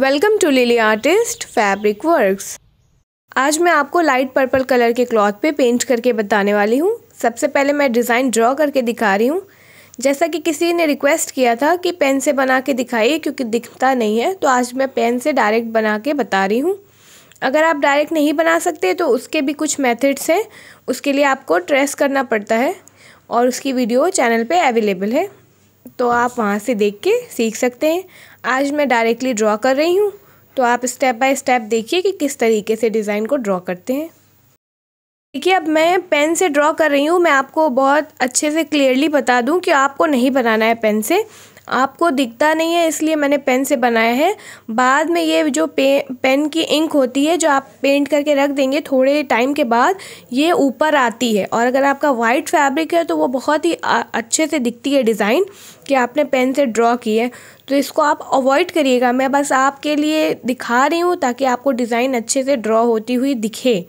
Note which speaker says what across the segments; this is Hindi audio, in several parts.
Speaker 1: welcome to Lily artist fabric works आज मैं आपको लाइट पर्पल कलर के क्लॉथ पे पेंट करके बताने वाली हूँ सबसे पहले मैं डिज़ाइन ड्रॉ करके दिखा रही हूँ जैसा कि किसी ने रिक्वेस्ट किया था कि पेन से बना के दिखाइए क्योंकि दिखता नहीं है तो आज मैं पेन से डायरेक्ट बना के बता रही हूँ अगर आप डायरेक्ट नहीं बना सकते तो उसके भी कुछ मेथड्स हैं उसके लिए आपको ट्रेस करना पड़ता है और उसकी वीडियो चैनल पर अवेलेबल है तो आप वहाँ से देख के सीख सकते हैं आज मैं डायरेक्टली ड्रॉ कर रही हूँ तो आप स्टेप बाय स्टेप देखिए कि किस तरीके से डिज़ाइन को ड्रॉ करते हैं देखिए अब मैं पेन से ड्रॉ कर रही हूँ मैं आपको बहुत अच्छे से क्लियरली बता दूँ कि आपको नहीं बनाना है पेन से आपको दिखता नहीं है इसलिए मैंने पेन से बनाया है बाद में ये जो पे पेन की इंक होती है जो आप पेंट करके रख देंगे थोड़े टाइम के बाद ये ऊपर आती है और अगर आपका वाइट फैब्रिक है तो वो बहुत ही अच्छे से दिखती है डिज़ाइन कि आपने पेन से ड्रॉ की है तो इसको आप अवॉइड करिएगा मैं बस आपके लिए दिखा रही हूँ ताकि आपको डिज़ाइन अच्छे से ड्रॉ होती हुई दिखे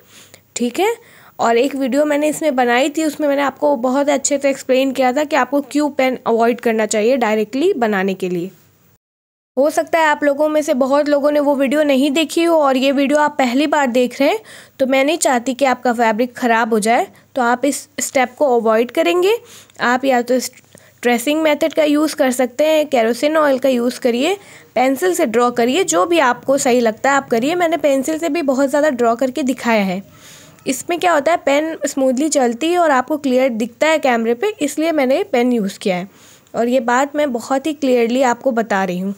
Speaker 1: ठीक है और एक वीडियो मैंने इसमें बनाई थी उसमें मैंने आपको बहुत अच्छे से एक्सप्लेन किया था कि आपको क्यू पेन अवॉइड करना चाहिए डायरेक्टली बनाने के लिए हो सकता है आप लोगों में से बहुत लोगों ने वो वीडियो नहीं देखी हो और ये वीडियो आप पहली बार देख रहे हैं तो मैं नहीं चाहती कि आपका फैब्रिक ख़राब हो जाए तो आप इस स्टेप को अवॉइड करेंगे आप या तो ट्रेसिंग मेथड का यूज़ कर सकते हैं कैरोसिन ऑयल का यूज़ करिए पेंसिल से ड्रॉ करिए जो भी आपको सही लगता है आप करिए मैंने पेंसिल से भी बहुत ज़्यादा ड्रॉ करके दिखाया है इसमें क्या होता है पेन स्मूथली चलती है और आपको क्लियर दिखता है कैमरे पे इसलिए मैंने ये पेन यूज़ किया है और ये बात मैं बहुत ही क्लियरली आपको बता रही हूँ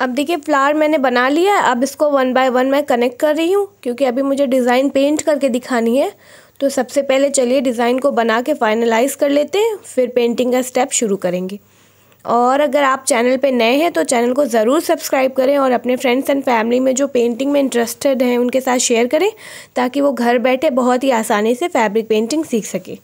Speaker 1: अब देखिए फ्लावर मैंने बना लिया है अब इसको वन बाय वन मैं कनेक्ट कर रही हूँ क्योंकि अभी मुझे डिज़ाइन पेंट करके दिखानी है तो सबसे पहले चलिए डिज़ाइन को बना के फाइनलाइज़ कर लेते हैं फिर पेंटिंग का स्टेप शुरू करेंगे और अगर आप चैनल पे नए हैं तो चैनल को ज़रूर सब्सक्राइब करें और अपने फ्रेंड्स एंड फैमिली में जो पेंटिंग में इंटरेस्टेड हैं उनके साथ शेयर करें ताकि वो घर बैठे बहुत ही आसानी से फैब्रिक पेंटिंग सीख सकें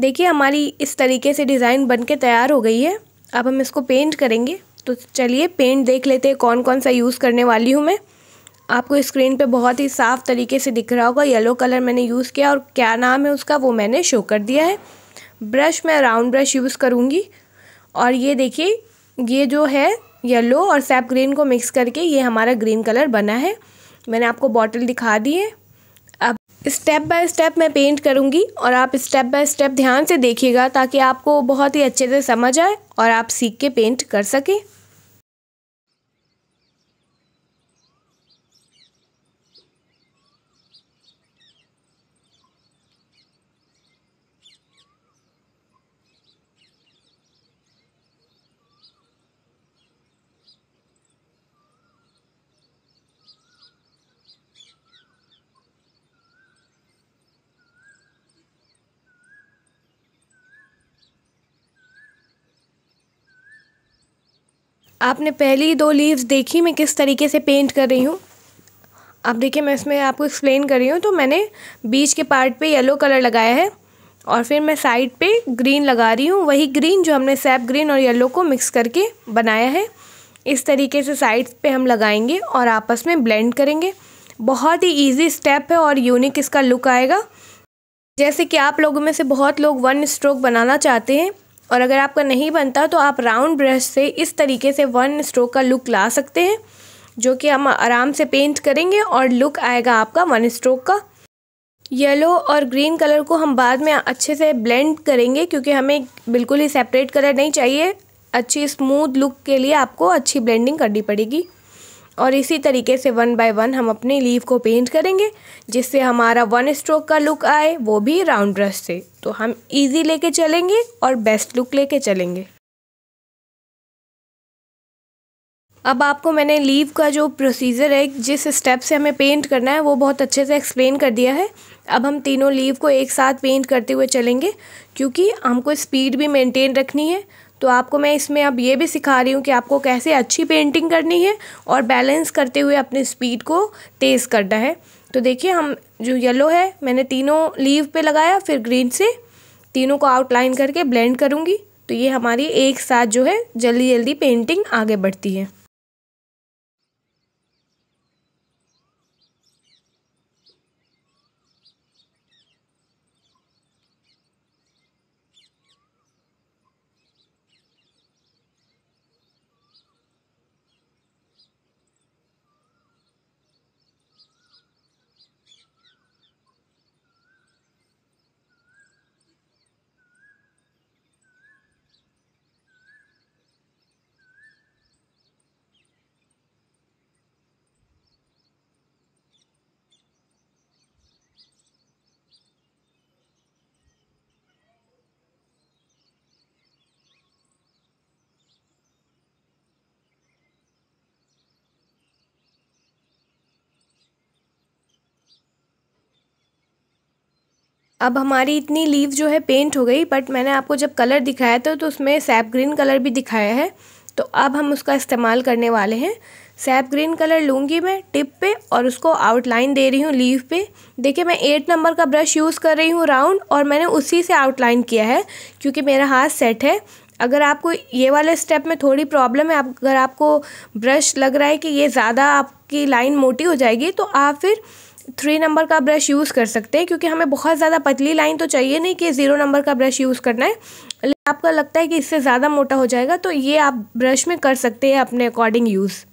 Speaker 1: देखिए हमारी इस तरीके से डिज़ाइन बन के तैयार हो गई है अब हम इसको पेंट करेंगे तो चलिए पेंट देख लेते हैं कौन कौन सा यूज़ करने वाली हूँ मैं आपको स्क्रीन पे बहुत ही साफ़ तरीके से दिख रहा होगा येलो कलर मैंने यूज़ किया और क्या नाम है उसका वो मैंने शो कर दिया है ब्रश मैं राउंड ब्रश यूज़ करूँगी और ये देखिए ये जो है येलो और सैप ग्रीन को मिक्स करके ये हमारा ग्रीन कलर बना है मैंने आपको बॉटल दिखा दी है स्टेप बाय स्टेप मैं पेंट करूँगी और आप स्टेप बाय स्टेप ध्यान से देखिएगा ताकि आपको बहुत ही अच्छे से समझ आए और आप सीख के पेंट कर सकें आपने पहली दो लीव्स देखी मैं किस तरीके से पेंट कर रही हूँ आप देखिए मैं इसमें आपको एक्सप्लेन कर रही हूँ तो मैंने बीच के पार्ट पे येलो कलर लगाया है और फिर मैं साइड पे ग्रीन लगा रही हूँ वही ग्रीन जो हमने सैप ग्रीन और येलो को मिक्स करके बनाया है इस तरीके से साइड्स पे हम लगाएंगे और आपस में ब्लेंड करेंगे बहुत ही इजी स्टेप है और यूनिक इसका लुक आएगा जैसे कि आप लोगों में से बहुत लोग वन स्ट्रोक बनाना चाहते हैं और अगर आपका नहीं बनता तो आप राउंड ब्रश से इस तरीके से वन स्ट्रोक का लुक ला सकते हैं जो कि हम आराम से पेंट करेंगे और लुक आएगा आपका वन स्ट्रोक का येलो और ग्रीन कलर को हम बाद में अच्छे से ब्लेंड करेंगे क्योंकि हमें बिल्कुल ही सेपरेट कलर नहीं चाहिए अच्छी स्मूथ लुक के लिए आपको अच्छी ब्लेंडिंग करनी पड़ेगी और इसी तरीके से वन बाय वन हम अपने लीव को पेंट करेंगे जिससे हमारा वन स्ट्रोक का लुक आए वो भी राउंड ब्रश से तो हम इजी लेके चलेंगे और बेस्ट लुक लेके चलेंगे अब आपको मैंने लीव का जो प्रोसीजर है जिस स्टेप से हमें पेंट करना है वो बहुत अच्छे से एक्सप्लेन कर दिया है अब हम तीनों लीव को एक साथ पेंट करते हुए चलेंगे क्योंकि हमको स्पीड भी मेंटेन रखनी है तो आपको मैं इसमें अब ये भी सिखा रही हूँ कि आपको कैसे अच्छी पेंटिंग करनी है और बैलेंस करते हुए अपने स्पीड को तेज़ करना है तो देखिए हम जो येलो है मैंने तीनों लीव पे लगाया फिर ग्रीन से तीनों को आउटलाइन करके ब्लेंड करूँगी तो ये हमारी एक साथ जो है जल्दी जल्दी पेंटिंग आगे बढ़ती है अब हमारी इतनी लीव जो है पेंट हो गई बट मैंने आपको जब कलर दिखाया था तो उसमें सैप ग्रीन कलर भी दिखाया है तो अब हम उसका इस्तेमाल करने वाले हैं सैप ग्रीन कलर लूँगी मैं टिप पे और उसको आउटलाइन दे रही हूँ लीव पे देखिए मैं एट नंबर का ब्रश यूज़ कर रही हूँ राउंड और मैंने उसी से आउटलाइन किया है क्योंकि मेरा हाथ सेट है अगर आपको ये वाले स्टेप में थोड़ी प्रॉब्लम है आप अगर आपको ब्रश लग रहा है कि ये ज़्यादा आपकी लाइन मोटी हो जाएगी तो आप फिर थ्री नंबर का ब्रश यूज़ कर सकते हैं क्योंकि हमें बहुत ज़्यादा पतली लाइन तो चाहिए नहीं कि ज़ीरो नंबर का ब्रश यूज़ करना है आपका लगता है कि इससे ज़्यादा मोटा हो जाएगा तो ये आप ब्रश में कर सकते हैं अपने अकॉर्डिंग यूज़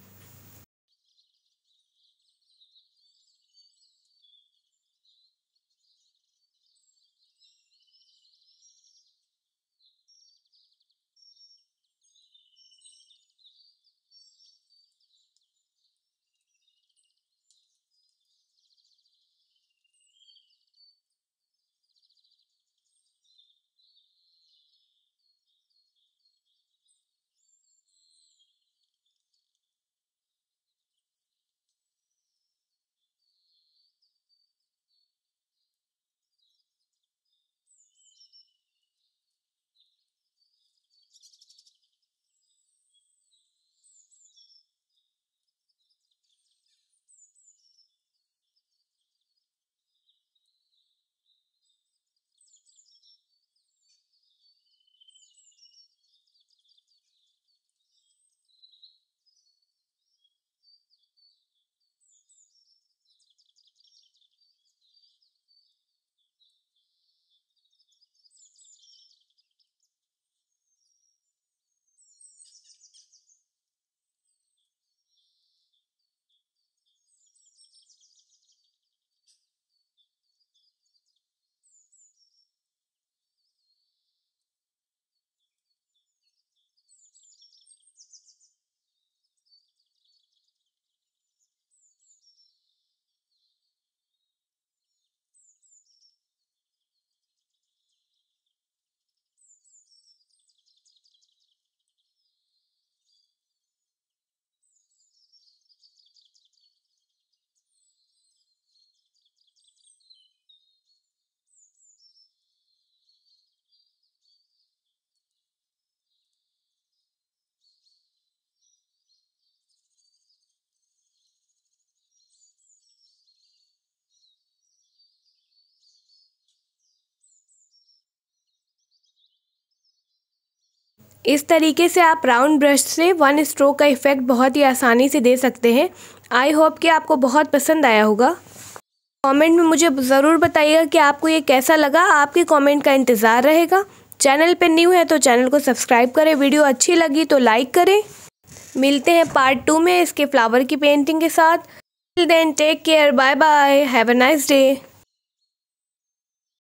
Speaker 1: इस तरीके से आप राउंड ब्रश से वन स्ट्रोक का इफ़ेक्ट बहुत ही आसानी से दे सकते हैं आई होप कि आपको बहुत पसंद आया होगा कमेंट में मुझे ज़रूर बताइएगा कि आपको ये कैसा लगा आपके कमेंट का इंतज़ार रहेगा चैनल पर न्यू है तो चैनल को सब्सक्राइब करें वीडियो अच्छी लगी तो लाइक करें मिलते हैं पार्ट टू में इसके फ्लावर की पेंटिंग के साथ then take care bye bye have a nice day